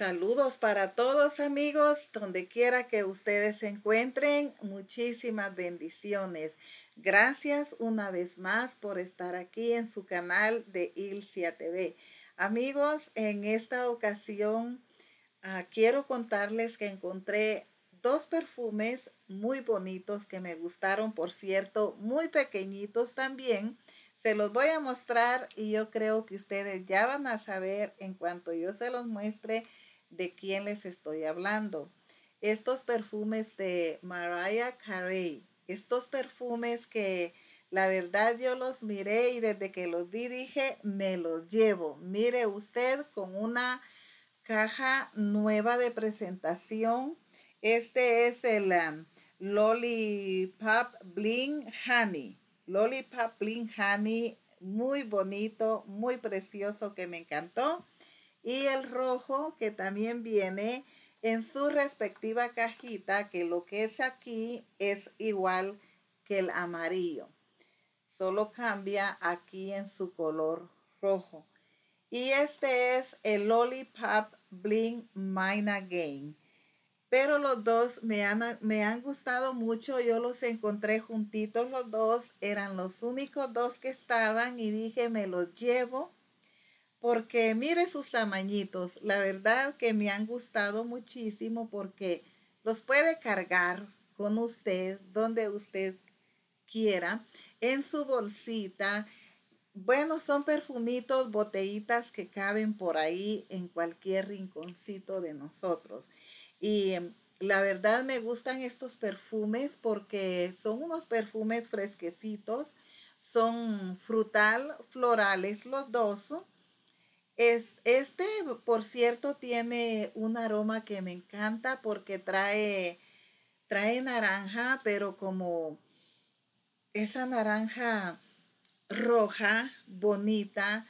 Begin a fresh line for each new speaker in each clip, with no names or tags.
Saludos para todos amigos, donde quiera que ustedes se encuentren, muchísimas bendiciones. Gracias una vez más por estar aquí en su canal de Ilcia TV. Amigos, en esta ocasión ah, quiero contarles que encontré dos perfumes muy bonitos que me gustaron, por cierto, muy pequeñitos también. Se los voy a mostrar y yo creo que ustedes ya van a saber en cuanto yo se los muestre de quién les estoy hablando. Estos perfumes de Mariah Carey, estos perfumes que la verdad yo los miré y desde que los vi dije, me los llevo. Mire usted con una caja nueva de presentación. Este es el um, Lollipop Bling Honey. Lollipop Bling Honey, muy bonito, muy precioso que me encantó y el rojo que también viene en su respectiva cajita, que lo que es aquí es igual que el amarillo. Solo cambia aquí en su color rojo. Y este es el Lollipop Bling Mine Again. Pero los dos me han, me han gustado mucho. Yo los encontré juntitos los dos. Eran los únicos dos que estaban y dije, me los llevo porque mire sus tamañitos, la verdad que me han gustado muchísimo porque los puede cargar con usted donde usted quiera, en su bolsita. Bueno, son perfumitos, botellitas que caben por ahí en cualquier rinconcito de nosotros. Y em, la verdad me gustan estos perfumes porque son unos perfumes fresquecitos, son frutal, florales los dos. Es, este, por cierto, tiene un aroma que me encanta porque trae, trae naranja, pero como esa naranja roja, bonita,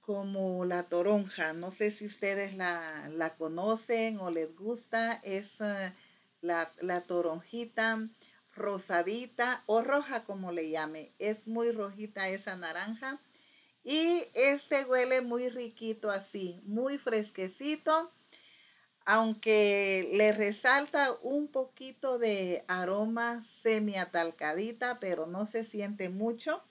como la toronja. No sé si ustedes la, conocen o les gusta. Es eh, la, la, toronjita rosadita o roja como le llame. Es muy rojita esa naranja y este huele muy riquito así, muy fresquecito, aunque le resalta un poquito de aroma atalcadita, pero no se siente mucho.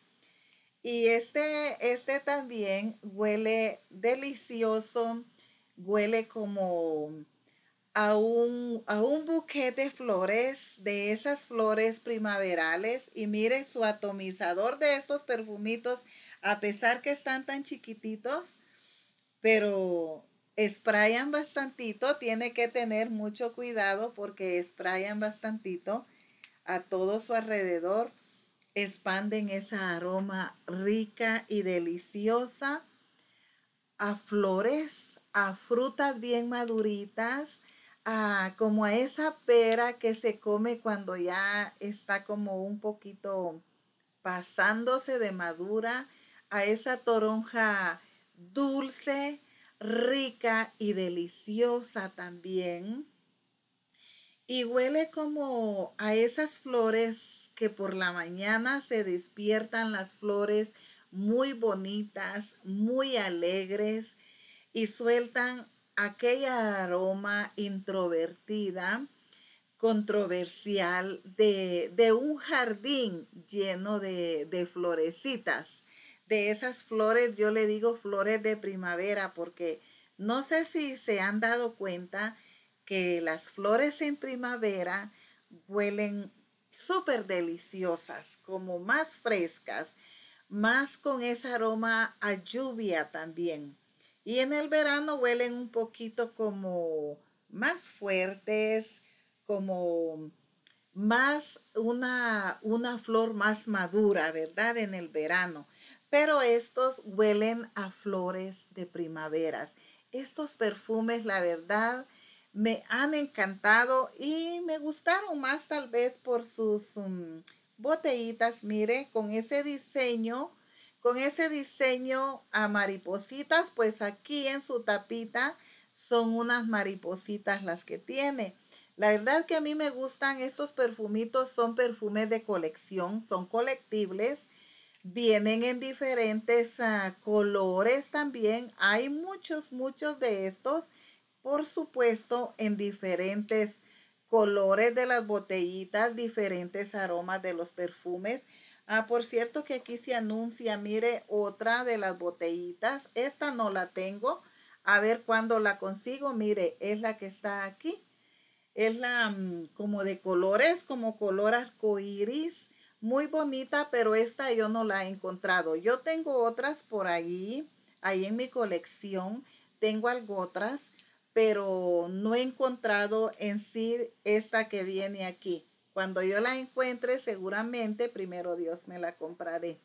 Y este, este también huele delicioso, huele como a un, a buquete de flores, de esas flores primaverales, y mire su atomizador de estos perfumitos, a pesar que están tan chiquititos, pero sprayan bastantito, tiene que tener mucho cuidado porque sprayan bastantito a todo su alrededor, expanden esa aroma rica y deliciosa a flores, a frutas bien maduritas, como a esa pera que se come cuando ya está como un poquito pasándose de madura, a esa toronja dulce, rica y deliciosa también. Y huele como a esas flores que por la mañana se despiertan las flores muy bonitas, muy alegres y sueltan aquella aroma introvertida, controversial, de, de un jardín lleno de, de florecitas. De esas flores, yo le digo flores de primavera porque no sé si se han dado cuenta que las flores en primavera huelen súper deliciosas, como más frescas, más con ese aroma a lluvia también. Y en el verano huelen un poquito como más fuertes, como más una, una flor más madura, ¿verdad? En el verano. Pero estos huelen a flores de primaveras. Estos perfumes, la verdad, me han encantado y me gustaron más tal vez por sus mm, botellitas, mire, con ese diseño con ese diseño a maripositas, pues aquí en su tapita son unas maripositas las que tiene. La verdad que a mí me gustan estos perfumitos, son perfumes de colección, son colectibles, vienen en diferentes ah, colores también. Hay muchos, muchos de estos, por supuesto, en diferentes colores de las botellitas, diferentes aromas de los perfumes. Ah, por cierto que aquí se anuncia, mire, otra de las botellitas. Esta no la tengo. A ver cuándo la consigo. Mire, es la que está aquí. Es la mm, como de colores, como color arcoíris. Muy bonita, pero esta yo no la he encontrado. Yo tengo otras por ahí, ahí en mi colección. Tengo algo otras, pero no he encontrado en sí esta que viene aquí. Cuando yo la encuentre, seguramente primero Dios me la compraré.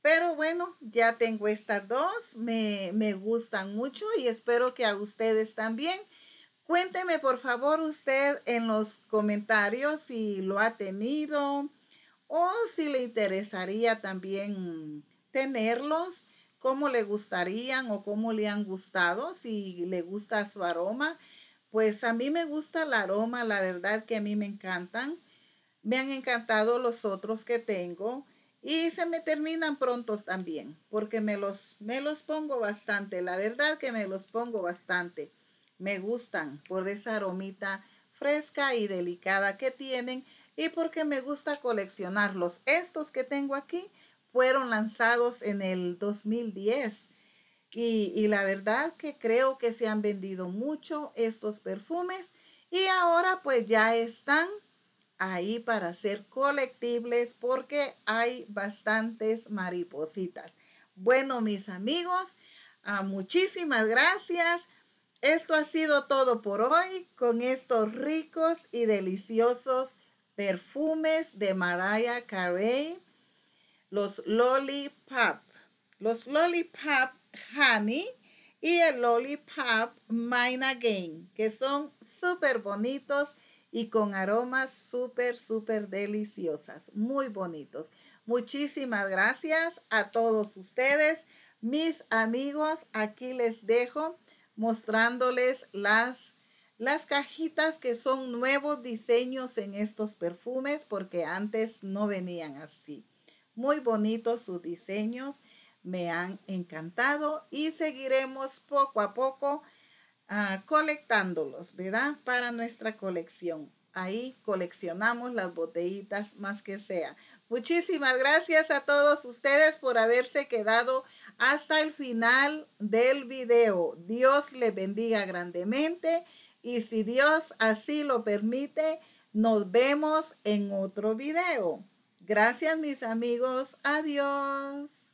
Pero bueno, ya tengo estas dos, me, me, gustan mucho y espero que a ustedes también. Cuénteme por favor usted en los comentarios si lo ha tenido o si le interesaría también tenerlos, cómo le gustarían o cómo le han gustado, si le gusta su aroma. Pues a mí me gusta el aroma, la verdad que a mí me encantan. Me han encantado los otros que tengo y se me terminan pronto también, porque me los, me los pongo bastante, la verdad que me los pongo bastante. Me gustan por esa aromita fresca y delicada que tienen y porque me gusta coleccionarlos. Estos que tengo aquí fueron lanzados en el 2010 y, la verdad que creo que se han vendido mucho estos perfumes y ahora pues ya están ahí para ser colectibles porque hay bastantes maripositas. Bueno, mis amigos, ah, muchísimas gracias. Esto ha sido todo por hoy con estos ricos y deliciosos perfumes de Mariah Carey, los Lollipop. Los Lollipop Honey y el Lollipop Mine Again, que son súper bonitos y con aromas súper, súper deliciosas, muy bonitos. Muchísimas gracias a todos ustedes. Mis amigos, aquí les dejo mostrándoles las, las cajitas que son nuevos diseños en estos perfumes porque antes no venían así. Muy bonitos sus diseños me han encantado y seguiremos poco a poco ah, colectándolos, ¿verdad? Para nuestra colección. Ahí coleccionamos las botellitas más que sea. Muchísimas gracias a todos ustedes por haberse quedado hasta el final del video. Dios les bendiga grandemente y si Dios así lo permite, nos vemos en otro video. Gracias mis amigos. Adiós.